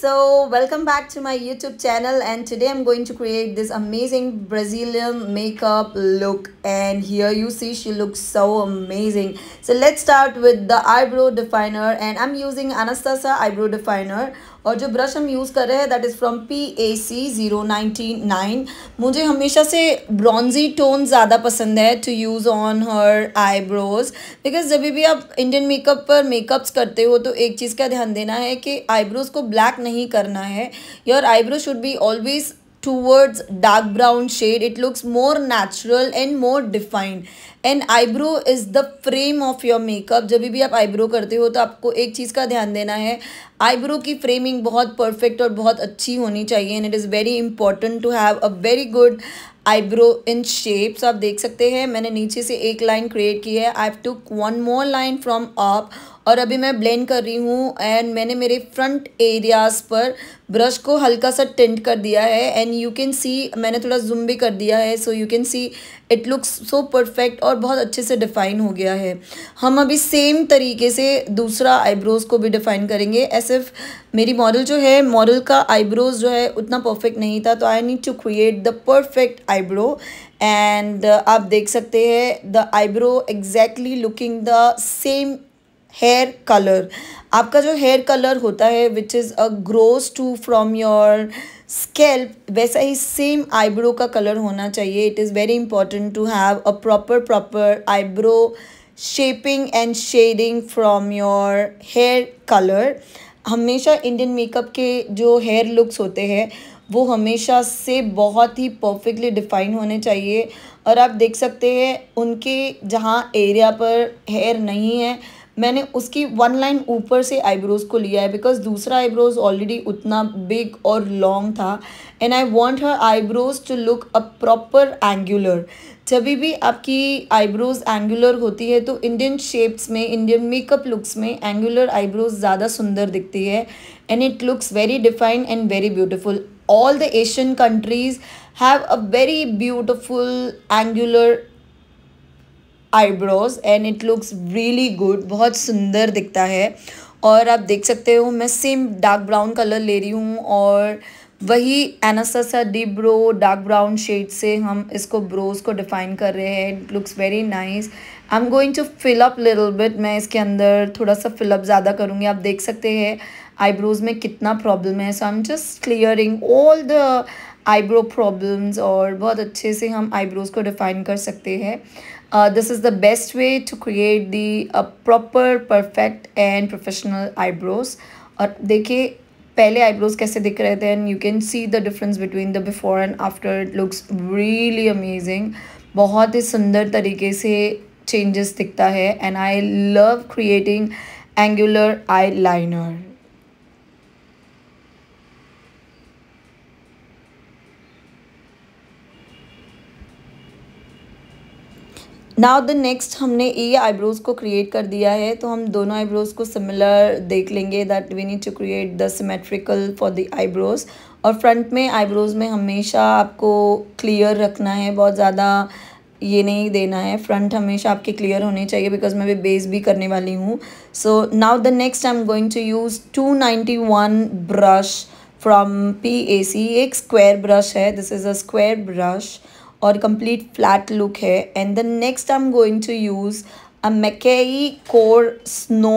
so welcome back to my youtube channel and today i'm going to create this amazing brazilian makeup look and here you see she looks so amazing so let's start with the eyebrow definer and i'm using anastasia eyebrow definer और जो brush हम use कर रहे हैं that is from P A C zero nine मुझे हमेशा से bronzy tone ज़्यादा पसंद है to use on her eyebrows because जब भी आप इंडियन मेकअप पर मेकअप्स करते हो तो एक चीज़ का ध्यान देना है कि आईब्रोज़ को ब्लैक नहीं करना है your eyebrow should be always towards dark brown shade it looks more natural and more defined and eyebrow is the frame of your makeup जब भी आप आईब्रो करते हो तो आपको एक चीज़ का ध्यान देना है आईब्रो की फ्रेमिंग बहुत परफेक्ट और बहुत अच्छी होनी चाहिए and it is very important to have a very good eyebrow in shapes आप देख सकते हैं मैंने नीचे से एक लाइन क्रिएट की है I have to one more line from up और अभी मैं ब्लेंड कर रही हूँ एंड मैंने मेरे फ्रंट एरियाज़ पर ब्रश को हल्का सा टेंट कर दिया है एंड यू कैन सी मैंने थोड़ा जूम भी कर दिया है so you can see it looks so perfect और बहुत अच्छे से डिफ़ाइन हो गया है हम अभी सेम तरीके से दूसरा आईब्रोज़ को भी डिफ़ाइन करेंगे ऐसे मेरी मॉडल जो है मॉडल का आईब्रोज़ जो है उतना परफेक्ट नहीं था तो I need to create the perfect eyebrow and आप देख सकते हैं the eyebrow exactly looking the same hair colour आपका जो हेयर कलर होता है which is a grows to from your scalp वैसा ही सेम आईब्रो का कलर होना चाहिए it is very important to have a proper proper eyebrow shaping and shading from your hair colour हमेशा इंडियन मेकअप के जो हेयर लुक्स होते हैं वो हमेशा से बहुत ही परफेक्टली डिफाइन होने चाहिए और आप देख सकते हैं उनके जहाँ एरिया पर हेयर नहीं है मैंने उसकी वन लाइन ऊपर से आईब्रोज़ को लिया है बिकॉज दूसरा आईब्रोज़ ऑलरेडी उतना बिग और लॉन्ग था and I want her eyebrows to look a proper angular जब भी आपकी आईब्रोज़ एंगुलर होती है तो इंडियन शेप्स में इंडियन मेकअप लुक्स में एंगुलर आईब्रोज़ ज़्यादा सुंदर दिखती है and it looks very defined and very beautiful all the Asian countries have a very beautiful angular eyebrows and it looks really good बहुत सुंदर दिखता है और आप देख सकते हो मैं सेम डार्क ब्राउन कलर ले रही हूँ और वही Anastasia D brow dark brown shade से हम इसको ब्रोज को डिफाइन कर रहे हैं it looks very nice I am going to fill up little bit मैं इसके अंदर थोड़ा सा फिलअप ज़्यादा करूँगी आप देख सकते हैं आईब्रोज में कितना प्रॉब्लम है so I am just clearing all the eyebrow problems और बहुत अच्छे से हम आईब्रोज़ को डिफ़ाइन कर सकते हैं this is the best way to create the proper perfect and professional eyebrows और देखिए पहले आईब्रोज़ कैसे दिख रहे थे and you can see the difference between the before and after it looks really amazing बहुत ही सुंदर तरीके से चेंजेस दिखता है and I love creating angular eyeliner now the next हमने ये e आईब्रोज़ को क्रिएट कर दिया है तो हम दोनों आईब्रोज़ को सिमिलर देख लेंगे that we need to create the symmetrical for the eyebrows और फ्रंट में आईब्रोज़ में हमेशा आपको क्लियर रखना है बहुत ज़्यादा ये नहीं देना है फ्रंट हमेशा आपके क्लियर होने चाहिए बिकॉज मैं भी बेस भी करने वाली हूँ so now the next I am going to use two ninety one brush from P A C एक स्क्वायर ब्रश है this is a square brush और कंप्लीट फ्लैट लुक है and the next I am going to use a Mackay core snow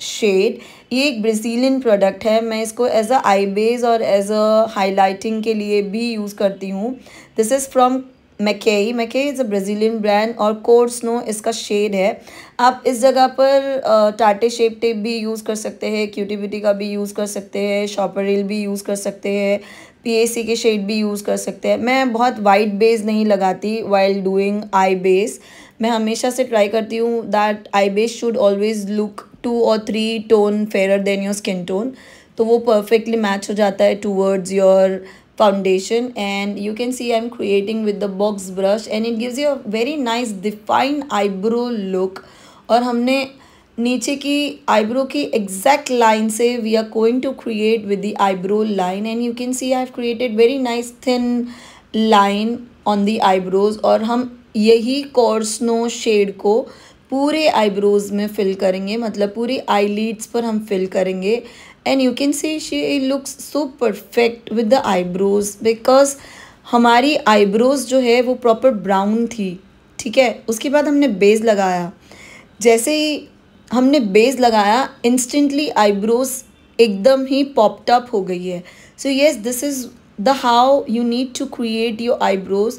shade ये एक ब्रेजीलियन product है मैं इसको as a eye base और एज अ हाईलाइटिंग के लिए भी यूज़ करती हूँ this is from Mackay Mackay is a Brazilian brand और कोर स्नो इसका शेड है आप इस जगह पर टाटे शेप टेप भी यूज़ कर सकते हैं क्यूटिविटी का भी यूज़ कर सकते हैं शॉपर रील भी यूज़ कर सकते हैं पी के शेड भी यूज़ कर सकते हैं मैं बहुत वाइट बेस नहीं लगाती वाइल डूइंग आई बेस मैं हमेशा से ट्राई करती हूँ that eye base should always look two और three tone fair than your skin tone तो वो परफेक्टली मैच हो जाता है towards your and you can see I am creating with the box brush and it gives you a very nice define eyebrow look और हमने नीचे की eyebrow की एग्जैक्ट लाइन से we are going to create with the eyebrow line and you can see I have created very nice thin line on the eyebrows और हम यही कॉर्सनो shade को पूरे आईब्रोज में फिल करेंगे मतलब पूरे आई लीड्स पर हम फिल करेंगे and you can see she looks so perfect with the eyebrows because हमारी आईब्रोज जो है वो प्रॉपर ब्राउन थी ठीक है उसके बाद हमने बेस लगाया जैसे ही हमने बेस लगाया इंस्टेंटली आईब्रोज एकदम ही पॉप्ड अप हो गई है so yes this is the how you need to create your eyebrows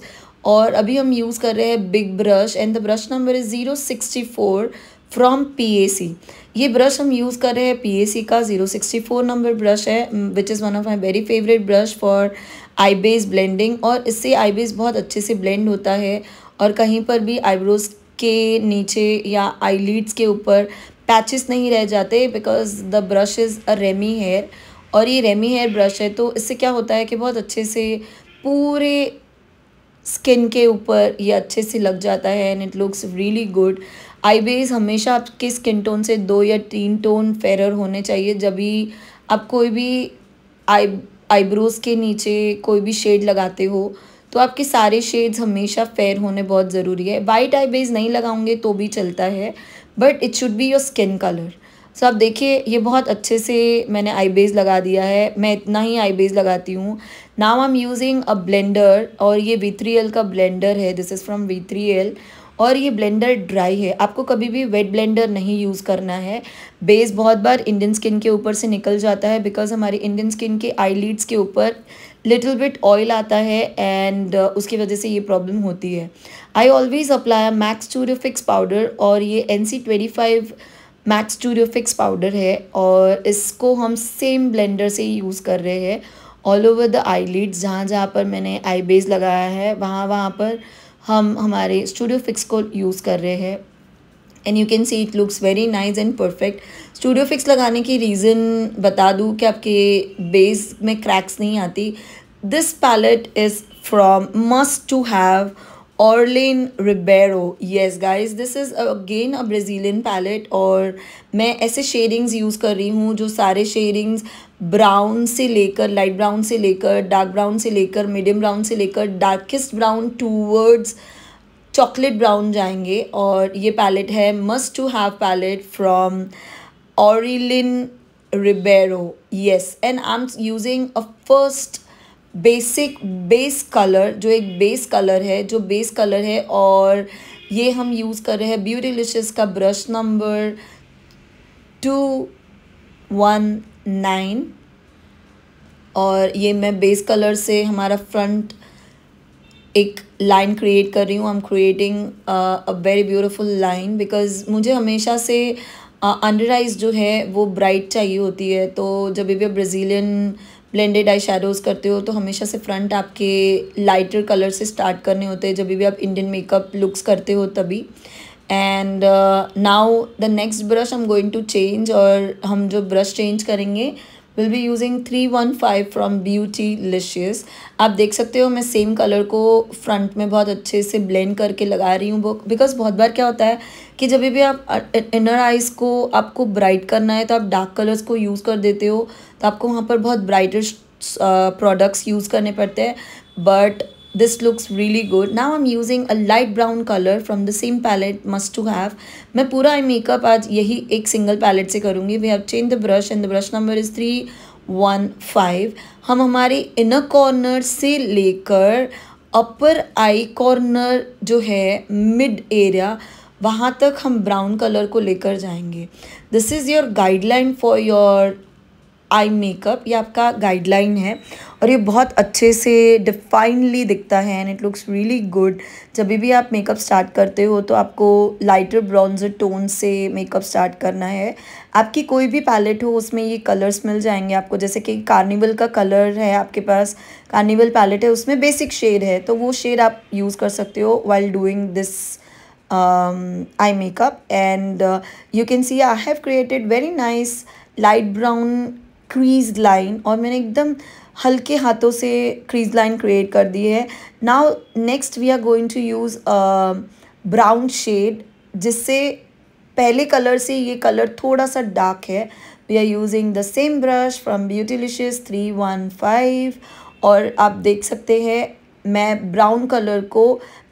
और अभी हम यूज़ कर रहे हैं big brush and the brush number is zero sixty four from P A C ये ब्रश हम यूज़ कर रहे हैं पी ए सी का zero sixty four number brush है which is one of my very favourite brush for eye base blending और इससे आई base बहुत अच्छे से ब्लेंड होता है और कहीं पर भी आईब्रोज के नीचे या आई के ऊपर पैचेस नहीं रह जाते because the brush is a remy hair और ये रेमी हेयर ब्रश है तो इससे क्या होता है कि बहुत अच्छे से पूरे स्किन के ऊपर ये अच्छे से लग जाता है and it looks really good eye base हमेशा आपके स्किन टोन से दो या तीन टोन फेरर होने चाहिए जब भी आप कोई भी आई आईब्रोज़ के नीचे कोई भी शेड लगाते हो तो आपके सारे शेड्स हमेशा फेयर होने बहुत ज़रूरी है वाइट आई बेस नहीं लगाऊंगे तो भी चलता है but it should be your skin colour so आप देखिए ये बहुत अच्छे से मैंने आई बेस लगा दिया है मैं इतना ही आई बेस लगाती हूँ now I am using a blender और ये वी थ्री एल का ब्लेंडर है this is from V three L और ये ब्लेंडर ड्राई है आपको कभी भी वेट ब्लेंडर नहीं यूज़ करना है बेस बहुत बार इंडियन स्किन के ऊपर से निकल जाता है बिकॉज हमारी इंडियन स्किन के आईलिड्स के ऊपर लिटिल बिट ऑयल आता है एंड uh, उसकी वजह से ये प्रॉब्लम होती है I always apply Mac fix powder और ये N C twenty five Mac studio fix powder है और इसको हम सेम ब्लेंडर से यूज़ कर रहे हैं all over the eyelids जहाँ जहाँ पर मैंने आई बेस लगाया है वहाँ वहाँ पर हम हमारे स्टूडियो फिक्स को यूज़ कर रहे हैं and you can see it looks very nice and perfect studio fix लगाने की रीज़न बता दूँ कि आपके बेस में क्रैक्स नहीं आती this palette is from must to have Aurelin Ribeiro yes guys this is again a Brazilian palette और मैं ऐसे शेडिंग्स यूज़ कर रही हूँ जो सारे शेडिंग्स ब्राउन से लेकर लाइट ब्राउन से लेकर डार्क ब्राउन से लेकर मीडियम ब्राउन से लेकर darkest brown towards chocolate brown जाएंगे और ये पैलेट है must to have palette from Aurelin Ribeiro. Yes, and I'm using a first basic base colour जो एक बेस कलर है जो बेस कलर है और ये हम यूज़ कर रहे हैं ब्यूटी लिशेस का brush number two one nine और ये मैं बेस कलर से हमारा फ्रंट एक लाइन क्रिएट कर रही हूँ I am creating a very beautiful line because मुझे हमेशा से अंडर आइज जो है वो ब्राइट चाहिए होती है तो जब भी आप ब्राज़ीलियन ब्लेंडेड आई शेडोज़ करते हो तो हमेशा से फ्रंट आपके लाइटर कलर से स्टार्ट करने होते हैं जब भी आप इंडियन मेकअप लुक्स करते हो तभी and now the next brush हम गोइंग टू चेंज और हम जो ब्रश चेंज करेंगे will be using three one five from Beautylicious आप देख सकते हो मैं सेम कलर को फ्रंट में बहुत अच्छे से ब्लेंड करके लगा रही हूँ बिकॉज बहुत बार क्या होता है कि जब भी आप इनर आइज़ को आपको ब्राइट करना है तो आप डार्क कलर्स को यूज़ कर देते हो तो आपको वहाँ पर बहुत ब्राइटेस्ट प्रोडक्ट्स यूज़ करने पड़ते हैं but this looks really good now I'm using a light brown color from the same palette must to have मैं पूरा आई मेकअप आज यही एक सिंगल पैलेट से करूँगी we have change the brush and the brush number is three one five हम हमारे inner corner से लेकर अपर आई कॉर्नर जो है मिड एरिया वहाँ तक हम ब्राउन कलर को लेकर जाएंगे this is your guideline for your eye makeup ये आपका गाइडलाइन है और ये बहुत अच्छे से डिफाइनली दिखता है and it looks really good जब भी आप मेकअप स्टार्ट करते हो तो आपको लाइटर ब्राउन्जर टोन से मेकअप स्टार्ट करना है आपकी कोई भी पैलेट हो उसमें ये कलर्स मिल जाएंगे आपको जैसे कि कार्निवल का कलर है आपके पास कार्निवल पैलेट है उसमें बेसिक शेड है तो वो शेड आप यूज़ कर सकते हो while doing this eye makeup and you can see I have created very nice light brown crease line और मैंने एकदम हल्के हाथों से क्रीज लाइन क्रिएट कर दी है now next we are going to use brown shade जिससे पहले कलर से ये कलर थोड़ा सा डार्क है we are using the same brush from Beautylicious three one five और आप देख सकते हैं मैं ब्राउन कलर को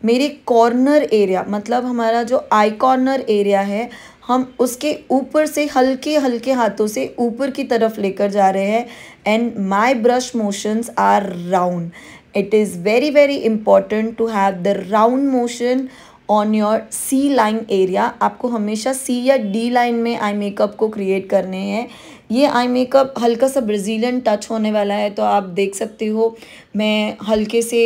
मेरे कॉर्नर एरिया मतलब हमारा जो आई कॉर्नर एरिया है हम उसके ऊपर से हल्के हल्के हाथों से ऊपर की तरफ लेकर जा रहे हैं and my brush motions are round it is very very important to have the round motion on your C line area आपको हमेशा सी या डी लाइन में आई मेकअप को क्रिएट करने हैं ये आई मेकअप हल्का सा ब्रज़ीलियन टच होने वाला है तो आप देख सकते हो मैं हल्के से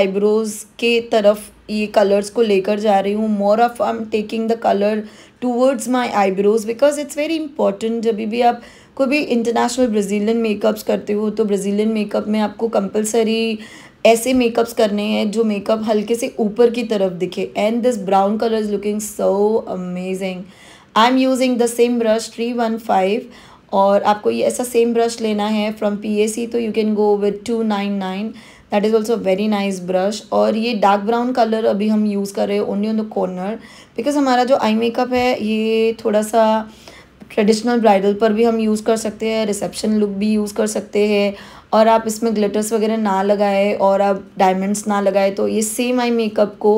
आईब्रोज़ के तरफ ये कलर्स को लेकर जा रही हूँ more of I am taking the colour towards my eyebrows because it's very important जब भी आप कोई भी इंटरनेशनल ब्राज़ीलियन मेकअप्स करते हो तो ब्राज़ीलियन मेकअप में आपको कंपलसरी ऐसे मेकअप्स करने हैं जो मेकअप हल्के से ऊपर की तरफ दिखे and this brown colour is looking so amazing I am using the same brush three one five और आपको ये ऐसा सेम ब्रश लेना है फ्रॉम पी ए सी तो you can go with two nine nine that is also very nice brush और ये dark brown colour अभी हम यूज़ कर रहे हैं only on the corner because हमारा जो आई मेकअप है ये थोड़ा सा ट्रेडिशनल ब्राइडल पर भी हम यूज़ कर सकते हैं रिसेप्शन लुक भी यूज़ कर सकते हैं और आप इसमें ग्लिटर्स वगैरह ना लगाए और आप डायमंड्स ना लगाए तो ये सेम आई मेकअप को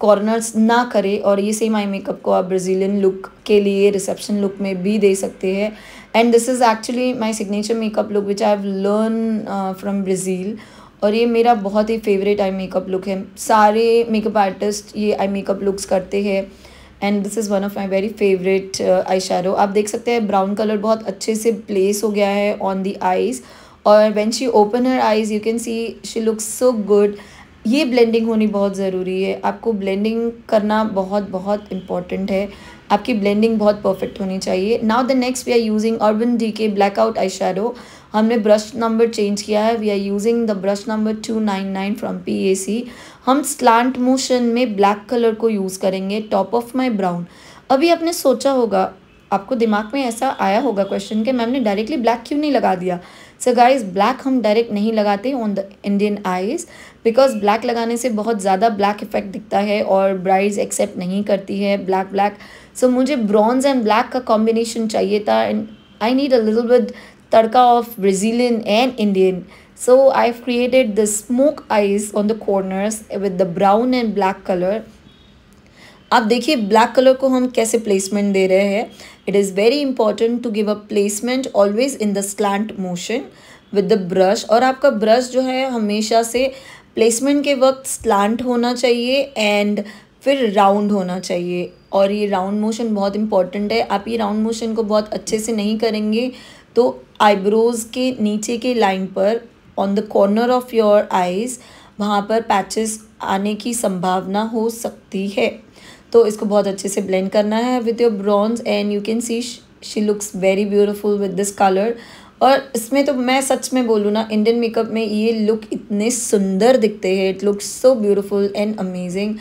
कॉर्नर्स ना करें और ये सेम आई मेकअप को आप ब्राज़ीलियन लुक के लिए रिसेप्शन लुक में भी दे सकते हैं and this is actually my signature makeup look which I have learn from Brazil और ये मेरा बहुत ही फेवरेट आई मेकअप लुक है सारे मेकअप आर्टिस्ट ये आई मेकअप लुक्स करते हैं and this is one of my very favourite eye shadow आप देख सकते हैं ब्राउन कलर बहुत अच्छे से प्लेस हो गया है ऑन दी आईज़ और when she open her eyes you can see she looks so good ये ब्लेंडिंग होनी बहुत ज़रूरी है आपको ब्लेंडिंग करना बहुत बहुत इंपॉर्टेंट है आपकी ब्लेंडिंग बहुत परफेक्ट होनी चाहिए now the next we are using Urban Decay black out eye shadow हमने ब्रश नंबर चेंज किया है we are using the brush number two nine nine from P A C हम slant motion में black colour को use करेंगे top of my brown अभी आपने सोचा होगा आपको दिमाग में ऐसा आया होगा क्वेश्चन कि मैम ने डायरेक्टली ब्लैक क्यों नहीं लगा दिया सो गाइज ब्लैक हम डायरेक्ट नहीं लगाते on the Indian eyes because black लगाने से बहुत ज़्यादा ब्लैक इफेक्ट दिखता है और ब्राइड्स एक्सेप्ट नहीं करती है ब्लैक ब्लैक सो मुझे ब्रॉन्ज एंड ब्लैक का कॉम्बिनेशन चाहिए था and I need a little with tadka of Brazilian and Indian. So I've created the smoke eyes on the corners with the brown and black color. आप देखिए black colour को हम कैसे placement दे रहे हैं it is very important to give a placement always in the slant motion with the brush और आपका ब्रश जो है हमेशा से प्लेसमेंट के वक्त स्लैंट होना चाहिए एंड फिर राउंड होना चाहिए और ये राउंड मोशन बहुत इंपॉर्टेंट है आप ये राउंड मोशन को बहुत अच्छे से नहीं करेंगे तो आईब्रोज़ के नीचे के लाइन पर on the corner of your eyes वहाँ पर पैचेस आने की संभावना हो सकती है तो इसको बहुत अच्छे से ब्लेंड करना है with your bronze and you can see she looks very beautiful with this colour और इसमें तो मैं सच में बोलूँ ना इंडियन मेकअप में ये लुक इतने सुंदर दिखते हैं it looks so beautiful and amazing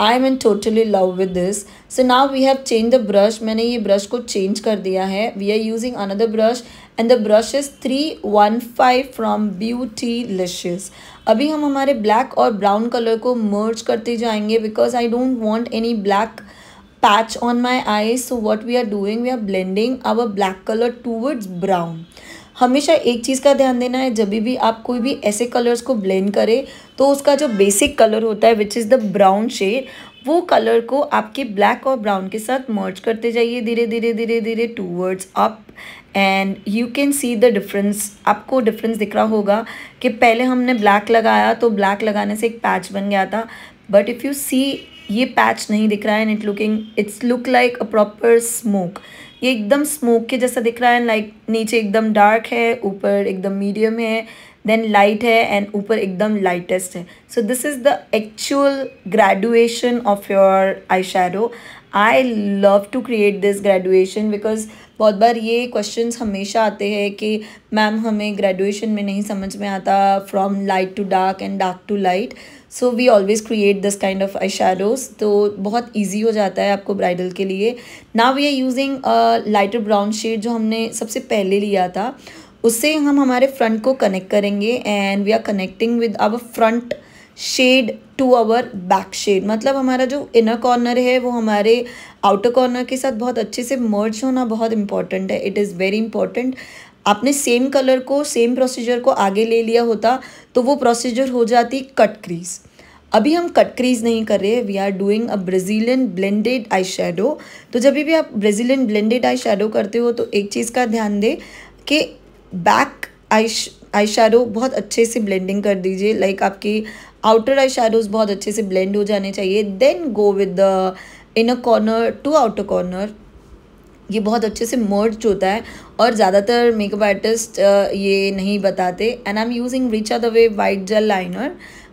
I am in totally love with this so now we have change the brush मैंने ये ब्रश को चेंज कर दिया है we are using another brush and the brush is three one five from beauty lishes अभी हम हमारे black और ब्राउन कलर को मर्ज करते जाएंगे because I don't want any black patch on my eyes so what we are doing we are blending our black colour towards brown हमेशा एक चीज़ का ध्यान देना है जब भी आप कोई भी ऐसे कलर्स को ब्लेंड करें तो उसका जो बेसिक कलर होता है which is the brown shade वो कलर को आपके ब्लैक और ब्राउन के साथ मर्ज करते जाइए धीरे धीरे धीरे धीरे towards up and you can see the difference आपको डिफरेंस दिख रहा होगा कि पहले हमने ब्लैक लगाया तो ब्लैक लगाने से एक पैच बन गया था बट इफ़ यू सी ये पैच नहीं दिख रहा है and it looking it's look like a proper smoke ये एकदम स्मोक के जैसा दिख रहा है लाइक नीचे एकदम डार्क है ऊपर एकदम मीडियम है देन लाइट है एंड ऊपर एकदम लाइटेस्ट है so this is the actual graduation of your eye shadow I love to create this graduation because बहुत बार ये क्वेश्चंस हमेशा आते हैं कि मैम हमें ग्रेजुएशन में नहीं समझ में आता from light to dark and dark to light so we always create this kind of eye shadows तो बहुत ईजी हो जाता है आपको ब्राइडल के लिए ना we are using lighter brown shade जो हमने सबसे पहले लिया था उससे हम हमारे फ्रंट को कनेक्ट करेंगे and we are connecting with our front shade to our back shade मतलब हमारा जो इनर कॉर्नर है वो हमारे आउटर कॉर्नर के साथ बहुत अच्छे से मर्ज होना बहुत इंपॉर्टेंट है इट इज़ वेरी इंपॉर्टेंट आपने सेम कलर को सेम प्रोसीजर को आगे ले लिया होता तो वो प्रोसीजर हो जाती कट क्रीज़ अभी हम कट क्रीज नहीं कर रहे we are doing a Brazilian blended eye shadow तो जब भी आप ब्रेजिलियन ब्लेंडेड आई शेडो करते हो तो एक चीज़ का ध्यान दें कि बैक आई आई शेडो बहुत अच्छे से ब्लेंडिंग कर दीजिए लाइक like आपकी आउटर आई शेडोज़ बहुत अच्छे से ब्लेंड हो जाने चाहिए then go with the inner corner to outer corner ये बहुत अच्छे से मर्ज होता है और ज़्यादातर मेकअप आर्टिस्ट ये नहीं बताते and I am using Richa Dave white gel liner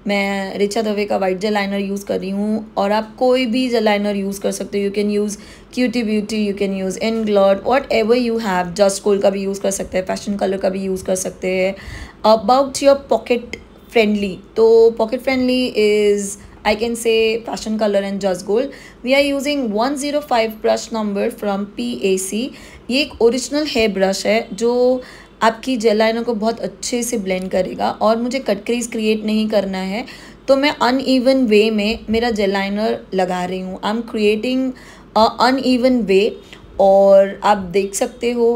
मैं रिचा दवे का वाइट जेल लाइनर यूज़ कर रही हूँ और आप कोई भी जेल लाइनर यूज़ कर सकते हो you can use cutie beauty you can use Inglot whatever you have just kohl का भी यूज़ कर सकते हैं फैशन कलर का भी यूज़ कर सकते हैं अबाउट योर पॉकेट फ्रेंडली तो pocket friendly is I can say passion color and just gold. We are using five brush number from PAC. ये एक original hair ब्रश है जो आपकी जेल लाइनों को बहुत अच्छे से ब्लेंड करेगा और मुझे कटक्रीज क्रिएट नहीं करना है तो मैं ईवन वे में मेरा जेल लाइनर लगा रही हूँ I am creating even way और आप देख सकते हो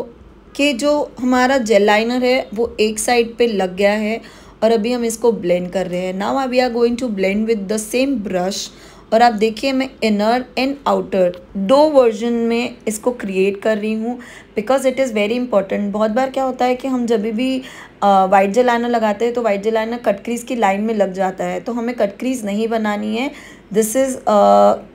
कि जो हमारा जेल लाइनर है वो एक साइड पे लग गया है और अभी हम इसको ब्लेंड कर रहे हैं now I we are going to blend with the same brush और आप देखिए मैं इनर एंड आउटर दो वर्जन में इसको क्रिएट कर रही हूँ because it is very important बहुत बार क्या होता है कि हम जब भी वाइट जेल आइनर लगाते हैं तो वाइट जेल आइनर कटक्रीज की लाइन में लग जाता है तो हमें कटक्रीज नहीं बनानी है this is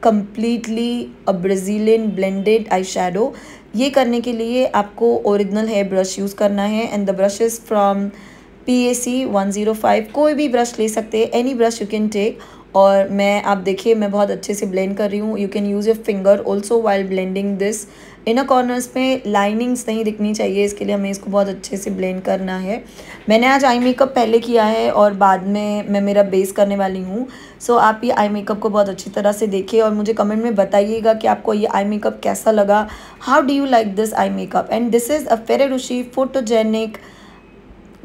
completely a Brazilian blended eye shadow ये करने के लिए आपको ओरिजिनल हेयर ब्रश यूज़ करना है and the brush is from P A C one zero five कोई भी ब्रश ले सकते हैं any brush you can take और मैं आप देखिए मैं बहुत अच्छे से ब्लेंड कर रही हूँ you can use your finger also while blending this inner corners में लाइनिंग्स नहीं दिखनी चाहिए इसके लिए हमें इसको बहुत अच्छे से ब्लेंड करना है मैंने आज आई मेकअप पहले किया है और बाद में मैं मेरा बेस करने वाली हूँ सो so, आप ये आई मेकअप को बहुत अच्छी तरह से देखिए और मुझे कमेंट में बताइएगा कि आपको ये आई मेकअप कैसा लगा how do you like this eye makeup and this is a Ferre Rishi photogenic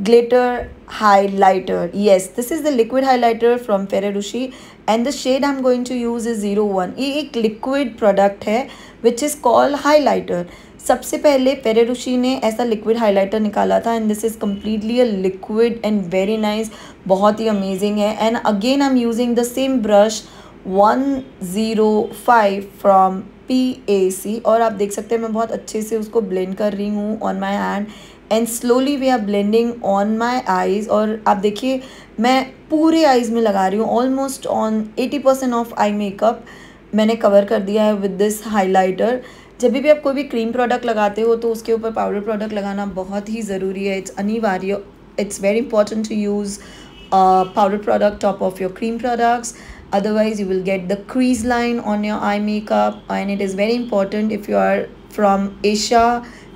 glitter highlighter yes this is the liquid highlighter from Ferrerushi and the shade I'm going to use is 01 ये एक liquid product है which is called highlighter सबसे पहले पेरेरुशी ने ऐसा liquid highlighter निकाला था and this is completely a liquid and very nice बहुत ही अमेजिंग है and again I am using the same brush 105 from P A C और आप देख सकते हैं मैं बहुत अच्छे से उसको ब्लेंड कर रही हूँ on my hand and slowly we are blending on my eyes और आप देखिए मैं पूरे आईज में लगा रही हूँ almost on eighty percent of eye makeup मैंने कवर कर दिया है विद दिस हाईलाइटर जब भी आप कोई भी क्रीम प्रोडक्ट लगाते हो तो उसके ऊपर पाउडर प्रोडक्ट लगाना बहुत ही ज़रूरी है इट्स अनिवार्य it's very important to use powder product top of your cream products otherwise you will get the crease line on your eye makeup and it is very important if you are from asia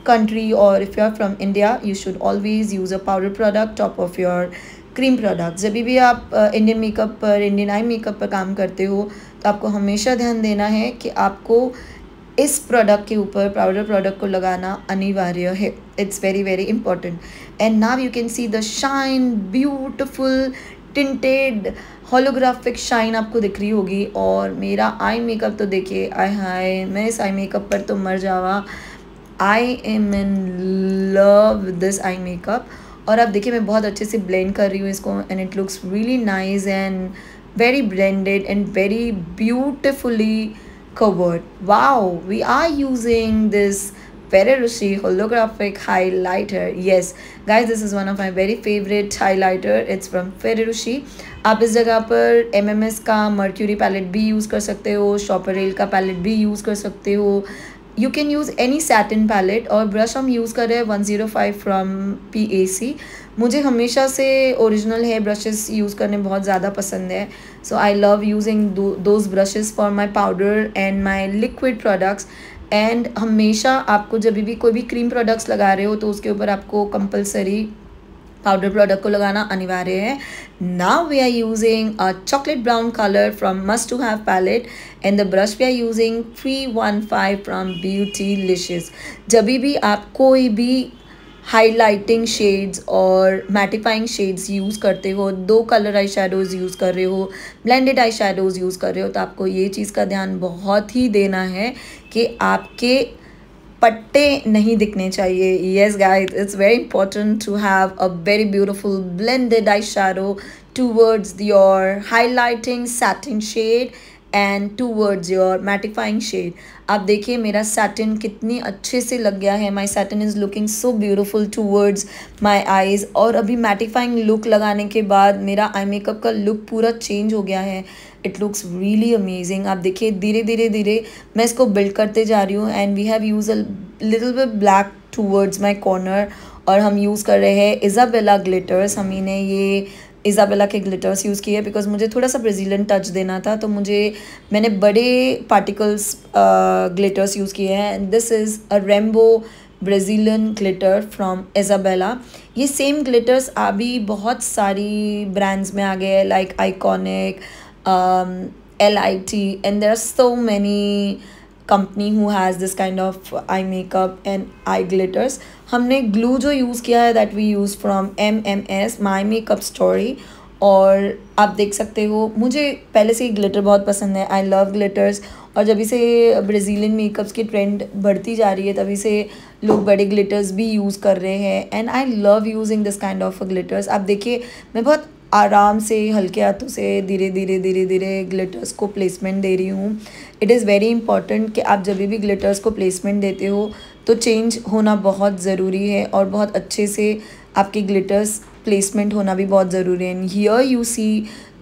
country or if you are from India, you should always use a powder product top of your cream product जब भी आप Indian uh, makeup पर Indian eye makeup पर काम करते हो तो आपको हमेशा ध्यान देना है कि आपको इस प्रोडक्ट के ऊपर पाउडर प्रोडक्ट को लगाना अनिवार्य है it's very very important and now you can see the shine beautiful tinted holographic shine आपको दिख रही होगी और मेरा आई मेकअप तो देखिए आई हाय मैं इस आई मेकअप पर तो मर जावा I am in love this eye makeup और अब देखिए मैं बहुत अच्छे से ब्लेंड कर रही हूँ इसको and it looks really nice and very blended and very beautifully covered wow covered. Wow, we are using highlighter yes guys this is one of my very favourite highlighter it's from Ferre Rishi आप इस जगह पर M M S का mercury palette भी use कर सकते हो शॉपरेल का पैलेट भी यूज़ कर सकते हो you can use any satin palette और ब्रश हम यूज़ कर रहे हैं one zero five from P A C मुझे हमेशा से ओरिजिनल है ब्रशेज़ यूज़ करने बहुत ज़्यादा पसंद है so I love using those brushes for my powder and my liquid products and हमेशा आपको जब भी कोई भी क्रीम प्रोडक्ट्स लगा रहे हो तो उसके ऊपर आपको कंपलसरी पाउडर प्रोडक्ट को लगाना अनिवार्य है now we are using a chocolate brown colour from must to have palette and the brush we are using three one five from beauty lishes जब भी आप कोई भी हाईलाइटिंग शेड्स और मैटिफाइंग शेड्स यूज़ करते हो दो कलर आई शेडोज़ यूज़ कर रहे हो ब्लेंडेड आई शेडोज़ यूज़ कर रहे हो तो आपको ये चीज़ का ध्यान बहुत ही देना है कि आपके पट्टे नहीं दिखने चाहिए yes guys it's very important to have a very beautiful blended eye shadow towards your highlighting setting shade and towards your matifying shade आप देखिए मेरा सैटिन कितनी अच्छे से लग गया है my satin is looking so beautiful towards my eyes और अभी मैटिफाइंग लुक लगाने के बाद मेरा आई मेकअप का लुक पूरा चेंज हो गया है इट लुक्स रियली अमेजिंग आप देखिए धीरे धीरे धीरे मैं इसको बिल्ड करते जा रही हूँ and we have use a little bit black towards my corner और हम यूज़ कर रहे हैं इजाबेला ग्लिटर्स हम इन्हें ये इजाबेला के ग्लिटर्स यूज़ किए बिकॉज मुझे थोड़ा सा ब्राज़ीलियन टच देना था तो मुझे मैंने बड़े पार्टिकल्स ग्लिटर्स यूज़ किए हैं and this is a rainbow Brazilian glitter from Isabella ये सेम ग्लिटर्स अभी बहुत सारी ब्रांड्स में आ गए हैं like iconic L I T and there are so many company who has this kind of eye makeup and eye glitters हमने glue जो यूज़ किया है that we use from M M S my makeup story और आप देख सकते हो मुझे पहले से ही ग्लिटर बहुत पसंद है आई लव ग्लिटर्स और जब से ब्राज़ीलियन मेकअप्स की ट्रेंड बढ़ती जा रही है तभी से लोग बड़े ग्लिटर्स भी यूज़ कर रहे हैं and I love using this kind of glitters आप देखिए मैं बहुत आराम से हल्के हाथों से धीरे धीरे धीरे धीरे ग्लिटर्स को प्लेसमेंट दे रही हूँ इट इज़ वेरी इंपॉर्टेंट कि आप जब भी ग्लिटर्स को प्लेसमेंट देते हो तो चेंज होना बहुत ज़रूरी है और बहुत अच्छे से आपके ग्लिटर्स प्लेसमेंट होना भी बहुत ज़रूरी है and here you see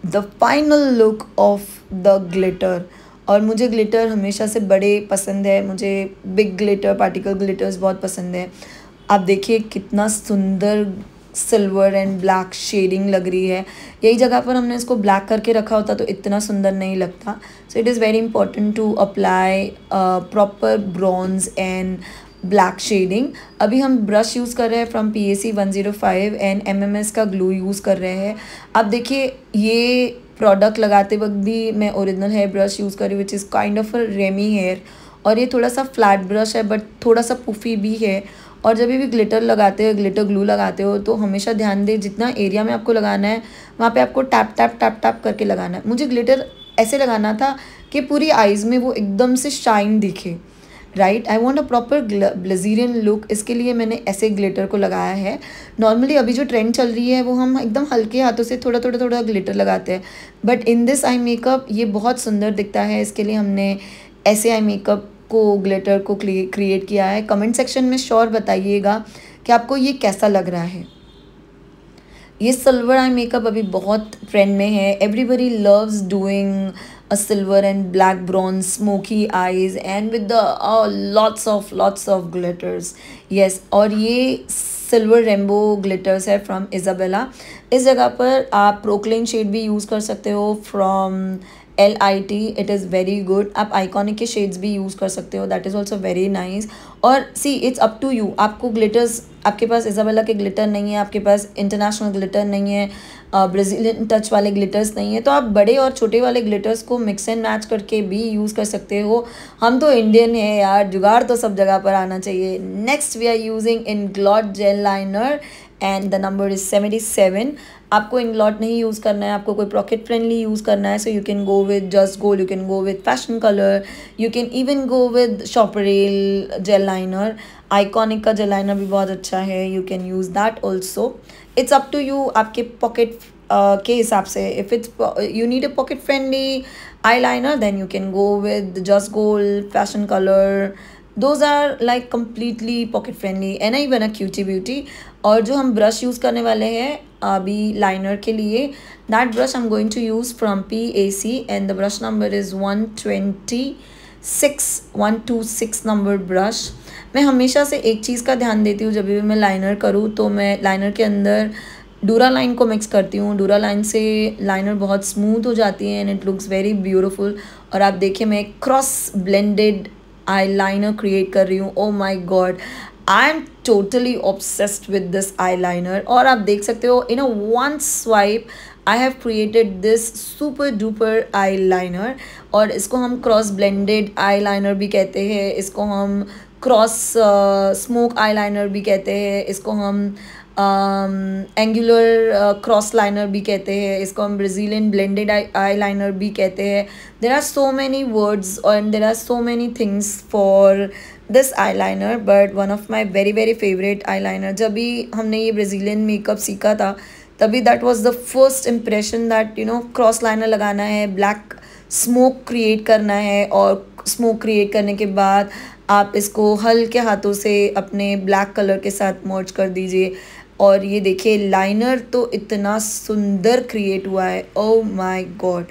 the final look of the glitter और मुझे ग्लिटर हमेशा से बड़े पसंद है मुझे बिग ग्लिटर पार्टिकल ग्लिटर्स बहुत पसंद है आप देखिए कितना सुंदर सिल्वर एंड ब्लैक शेडिंग लग रही है यही जगह पर हमने इसको ब्लैक करके रखा होता तो इतना सुंदर नहीं लगता so it is very important to apply proper bronze and black shading अभी हम ब्रश यूज़ कर रहे हैं from P A C one zero five and M M S का ग्लू यूज़ कर रहे हैं अब देखिए ये प्रोडक्ट लगाते वक्त भी मैं ओरिजिनल हेयर ब्रश यूज़ कर रही हूँ which is kind of remy hair और ये थोड़ा सा फ्लैट ब्रश है बट थोड़ा सा पुफी भी है और जब भी ग्लिटर लगाते हो ग्लिटर ग्लू लगाते हो तो हमेशा ध्यान दें जितना एरिया में आपको लगाना है वहाँ पे आपको टैप टैप टैप टैप करके लगाना है मुझे ग्लिटर ऐसे लगाना था कि पूरी आइज़ में वो एकदम से शाइन दिखे right I want a proper Brazilian look इसके लिए मैंने ऐसे ग्लिटर को लगाया है नॉर्मली अभी जो ट्रेंड चल रही है वो हम एकदम हल्के हाथों से थोड़ा थोड़ा थोड़ा ग्लिटर लगाते हैं but in this eye makeup ये बहुत सुंदर दिखता है इसके लिए हमने ऐसे आई मेकअप को ग्लिटर को क्रिएट किया है कमेंट सेक्शन में श्योर बताइएगा कि आपको ये कैसा लग रहा है ये सिल्वर आई मेकअप अभी बहुत ट्रेंड में है everybody loves doing a silver and black bronze smoky eyes and with the oh, lots of lots of glitters yes और ये silver rainbow glitters है from Isabella इस जगह पर आप प्रोक्लेन shade भी use कर सकते हो from L I T it is very good आप आइकॉनिक के शेड्स भी यूज़ कर सकते हो that is also very nice और see it's up to you आपको ग्लिटर्स आपके पास इजाबेला के ग्लिटर नहीं है आपके पास इंटरनेशनल ग्लिटर नहीं है ब्राज़ीलियन टच वाले ग्लिटर्स नहीं है तो आप बड़े और छोटे वाले ग्लिटर्स को मिक्स एंड मैच करके भी यूज़ कर सकते हो हम तो इंडियन है यार जुगाड़ तो सब जगह पर आना चाहिए next we are using Inglot gel liner the number is seventy seven आपको इन लॉट नहीं यूज़ करना है आपको कोई पॉकेट फ्रेंडली यूज़ करना है so you can go with just gold you can go with fashion colour you can even go with शॉपरेल gel liner iconic का जेल लाइनर भी बहुत अच्छा है you can use that also it's up to you आपके pocket के हिसाब से if it's you need a pocket friendly eye liner then you can go with just gold fashion colour those are like completely pocket friendly N I one a cutie beauty और जो हम brush use करने वाले हैं अभी liner के लिए that brush am going to use from P A C and the brush number is one twenty six one two six number brush मैं हमेशा से एक चीज़ का ध्यान देती हूँ जब भी मैं लाइनर करूँ तो मैं लाइनर के अंदर डूरा लाइन को मिक्स करती हूँ डूरा लाइन से लाइनर बहुत स्मूथ हो जाती है and it looks very beautiful और आप देखिए मैं cross blended eye liner create कर रही हूँ oh my god I am totally obsessed with this eyeliner और आप देख सकते हो in a one swipe I have created this super duper eyeliner और इसको हम क्रॉस ब्लेंडेड आईलाइनर भी कहते हैं इसको हम क्रॉस स्मोक आईलाइनर भी कहते हैं इसको हम uh, एंगुलर क्रॉस लाइनर भी कहते हैं इसको हम ब्राज़ीलियन ब्लेंडेड आई लाइनर भी कहते हैं there are so many words and there are so many things for this eye liner but one of my very very favourite eye liner जब भी हमने ये ब्राज़ीलियन मेकअप सीखा था तभी that was the first impression that you know cross liner लगाना है black smoke create करना है और स्मोक क्रिएट करने के बाद आप इसको हल्के हाथों से अपने ब्लैक कलर के साथ मर्ज कर दीजिए और ये देखिए लाइनर तो इतना सुंदर क्रिएट हुआ है oh my god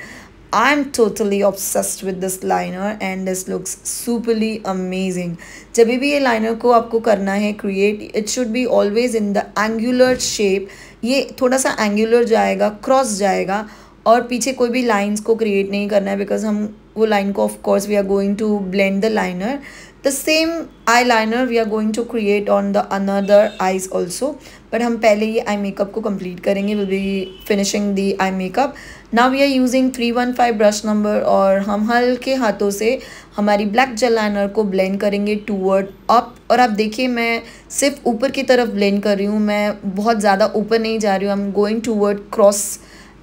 I am totally obsessed with this liner and this looks superly amazing जब भी ये लाइनर को आपको करना है create it should be always in the angular shape ये थोड़ा सा एंगुलर जाएगा क्रॉस जाएगा और पीछे कोई भी लाइंस को क्रिएट नहीं करना है बिकॉज हम वो लाइन को of course we are going to blend the liner the same eye liner we are going to create on the another eyes also but हम पहले ये आई मेकअप को कम्प्लीट करेंगे will be finishing the eye makeup ना we are using three one five brush number और हम हल्के हाथों से हमारी ब्लैक जेल लाइनर को ब्लेंड करेंगे टूवर्ड अप और आप देखिए मैं सिर्फ ऊपर की तरफ ब्लेंड कर रही हूँ मैं बहुत ज़्यादा ऊपर नहीं जा रही हूँ I am going toward cross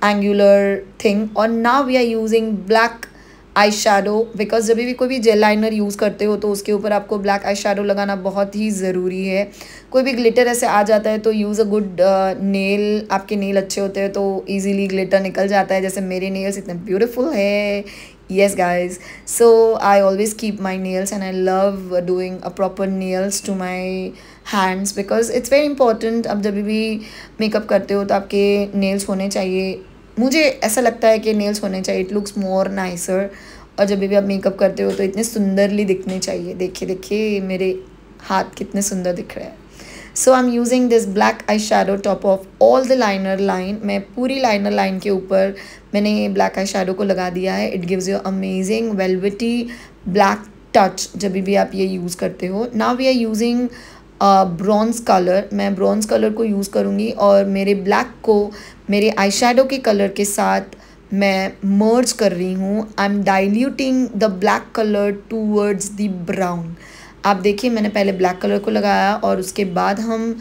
angular thing और now we are using black eye shadow because जब भी कोई भी जेल लाइनर यूज़ करते हो तो उसके ऊपर आपको ब्लैक आई शेडो लगाना बहुत ही ज़रूरी है कोई भी ग्लिटर ऐसे आ जाता है तो यूज़ अ गुड नेल आपके नेल अच्छे होते हैं तो ईजिली ग्लिटर निकल जाता है जैसे मेरे नेल्स इतने ब्यूटिफुल है yes guys so I always keep my nails and I love doing a proper nails to my hands because it's very important आप जब भी मेकअप करते हो तो आपके नेल्स होने चाहिए मुझे ऐसा लगता है कि नेल्स होने चाहिए इट लुक्स मोर नाइसर और जब भी आप मेकअप करते हो तो इतने सुंदरली दिखने चाहिए देखिए देखिए मेरे हाथ कितने सुंदर दिख रहे हैं so I am using this black eye shadow top of all the liner line मैं पूरी लाइनर लाइन के ऊपर मैंने ये ब्लैक आई शेडो को लगा दिया है it gives you amazing velvety black touch जब भी आप ये यूज़ करते हो now we are using bronze colour मैं ब्रॉन्ज़ कलर को यूज़ करूँगी और मेरे ब्लैक को मेरे आई के कलर के साथ मैं मर्ज कर रही हूँ I am diluting the black colour towards the brown आप देखिए मैंने पहले ब्लैक कलर को लगाया और उसके बाद हम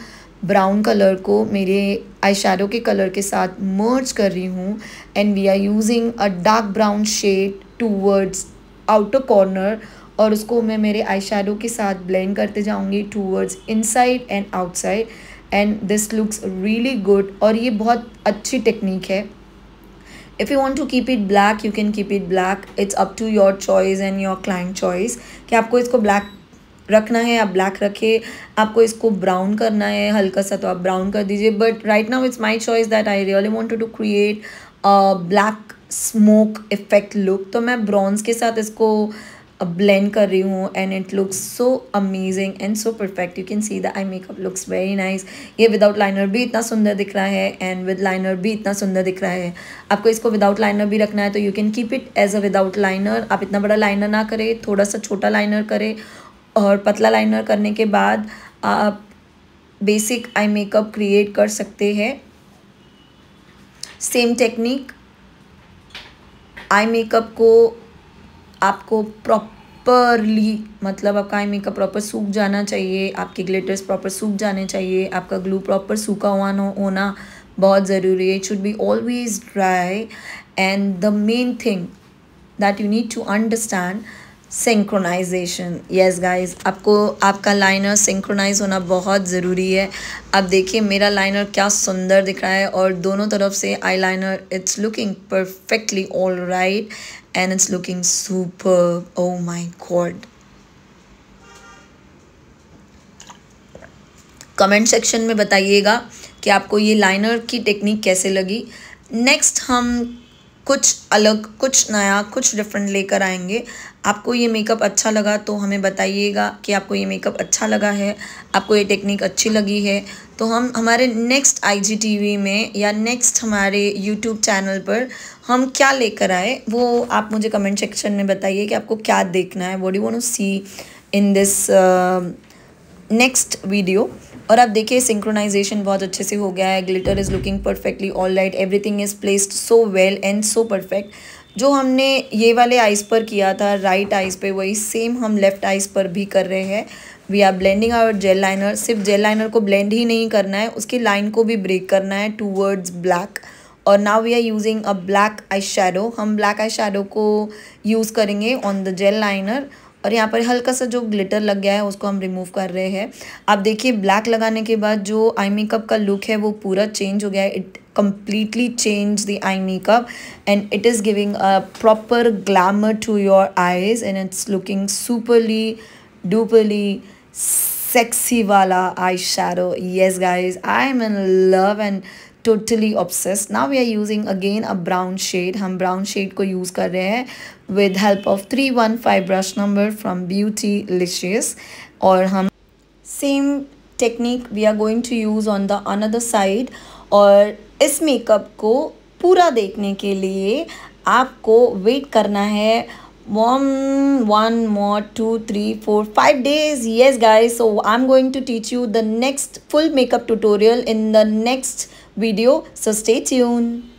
ब्राउन कलर को मेरे आई के कलर के साथ मर्ज कर रही हूँ and we are using a dark brown shade towards outer corner और उसको मैं मेरे आई के साथ ब्लेंड करते जाऊँगी towards inside and outside and this looks really good और ये बहुत अच्छी टेक्निक है if you want to keep it black you can keep it black it's up to your choice and your client choice कि आपको इसको black रखना है आप ब्लैक रखे आपको इसको ब्राउन करना है हल्का सा तो आप ब्राउन कर दीजिए but right now it's my choice that I really want to create black smoke effect look तो मैं ब्रॉन्ज के साथ इसको अब ब्लेंड कर रही हूँ and it looks so amazing and so perfect you can see the eye makeup looks very nice ये विदाउट लाइनर भी इतना सुंदर दिख रहा है एंड विद लाइनर भी इतना सुंदर दिख रहा है आपको इसको विदाउट लाइनर भी रखना है तो you can keep it as a without liner आप इतना बड़ा लाइनर ना करें थोड़ा सा छोटा लाइनर करें और पतला लाइनर करने के बाद आप बेसिक आई मेकअप क्रिएट कर सकते हैं सेम टेक्निक आई मेकअप को आपको प्रॉपरली मतलब आपका आई मेकअप प्रॉपर सूख जाना चाहिए आपके ग्लिटर्स प्रॉपर सूख जाने चाहिए आपका ग्लू प्रॉपर सूखा हुआ होना बहुत ज़रूरी है it should be always dry and the main thing that you need to understand synchronisation yes guys आपको आपका लाइनर सिंक्रोनाइज होना बहुत ज़रूरी है आप देखिए मेरा लाइनर क्या सुंदर दिख रहा है और दोनों तरफ से eye liner it's looking perfectly all right and it's looking superb. Oh my god. Comment section में बताइएगा कि आपको ये लाइनर की टेक्निक कैसे लगी नेक्स्ट हम कुछ अलग कुछ नया कुछ डिफरेंट लेकर आएंगे आपको ये मेकअप अच्छा लगा तो हमें बताइएगा कि आपको ये मेकअप अच्छा लगा है आपको ये टेक्निक अच्छी लगी है तो हम हमारे नेक्स्ट आईजीटीवी में या नेक्स्ट हमारे यूट्यूब चैनल पर हम क्या लेकर आए वो आप मुझे कमेंट सेक्शन में बताइए कि आपको क्या देखना है what you want see in this next video और आप देखिए सिंक्रोनाइजेशन बहुत अच्छे से हो गया है glitter is looking perfectly all light everything is placed so well and so perfect जो हमने ये वाले आइज़ पर किया था राइट आइज़ पे वही सेम हम लेफ़्ट आइज़ पर भी कर रहे हैं we are blending our gel liner सिर्फ जेल लाइनर को ब्लेंड ही नहीं करना है उसकी लाइन को भी ब्रेक करना है टू वर्ड्स ब्लैक और now we are using a black eye shadow हम ब्लैक आई शेडो को यूज़ करेंगे ऑन द जेल लाइनर और यहाँ पर हल्का सा जो ग्लिटर लग गया है उसको हम रिमूव कर रहे हैं आप देखिए ब्लैक लगाने के बाद जो आई मेकअप का लुक है वो पूरा चेंज हो गया है it completely change the eye makeup and it is giving a proper glamour to your eyes and it's looking superly duperly sexy वाला eye shadow yes guys I am in love and totally obsess now we are using again a brown shade हम brown shade को use कर रहे हैं with help of three one five brush number from Beautylicious और हम same technique we are going to use on the another side और इस makeup को पूरा देखने के लिए आपको वेट करना है one more two three four five days yes guys so I am going to teach you the next full makeup tutorial in the next video. So stay tuned.